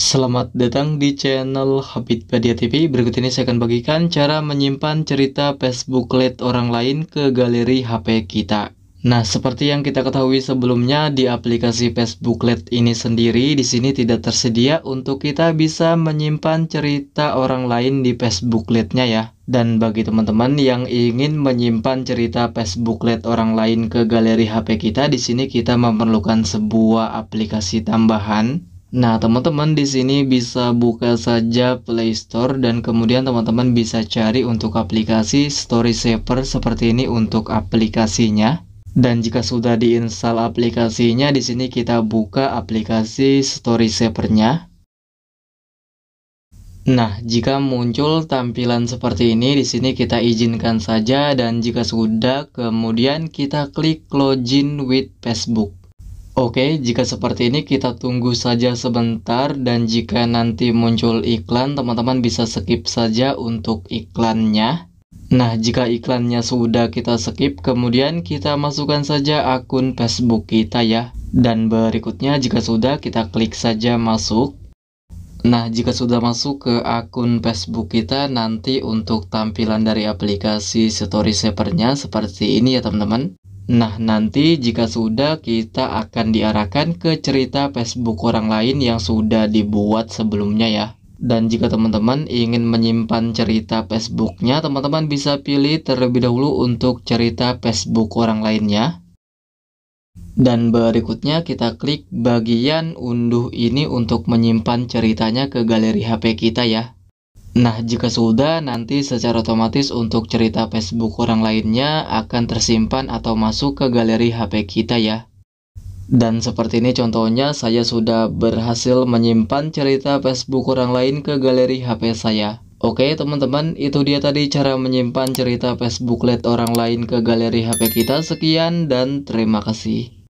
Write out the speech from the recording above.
Selamat datang di channel Badia TV. Berikut ini saya akan bagikan cara menyimpan cerita Facebooklet orang lain ke galeri HP kita. Nah, seperti yang kita ketahui sebelumnya di aplikasi Facebooklet ini sendiri di sini tidak tersedia untuk kita bisa menyimpan cerita orang lain di Facebooklet-nya ya. Dan bagi teman-teman yang ingin menyimpan cerita Facebooklet orang lain ke galeri HP kita, di sini kita memerlukan sebuah aplikasi tambahan Nah, teman-teman di sini bisa buka saja Play Store dan kemudian teman-teman bisa cari untuk aplikasi Story Saver seperti ini untuk aplikasinya. Dan jika sudah diinstal aplikasinya, di sini kita buka aplikasi Story Saver-nya. Nah, jika muncul tampilan seperti ini, di sini kita izinkan saja dan jika sudah, kemudian kita klik login with Facebook. Oke, jika seperti ini kita tunggu saja sebentar dan jika nanti muncul iklan, teman-teman bisa skip saja untuk iklannya. Nah, jika iklannya sudah kita skip, kemudian kita masukkan saja akun Facebook kita ya. Dan berikutnya jika sudah kita klik saja masuk. Nah, jika sudah masuk ke akun Facebook kita, nanti untuk tampilan dari aplikasi Story saver-nya seperti ini ya teman-teman. Nah, nanti jika sudah, kita akan diarahkan ke cerita Facebook orang lain yang sudah dibuat sebelumnya ya. Dan jika teman-teman ingin menyimpan cerita Facebooknya, teman-teman bisa pilih terlebih dahulu untuk cerita Facebook orang lainnya. Dan berikutnya kita klik bagian unduh ini untuk menyimpan ceritanya ke galeri HP kita ya. Nah, jika sudah, nanti secara otomatis untuk cerita Facebook orang lainnya akan tersimpan atau masuk ke galeri HP kita ya. Dan seperti ini contohnya, saya sudah berhasil menyimpan cerita Facebook orang lain ke galeri HP saya. Oke teman-teman, itu dia tadi cara menyimpan cerita Facebook LED orang lain ke galeri HP kita. Sekian dan terima kasih.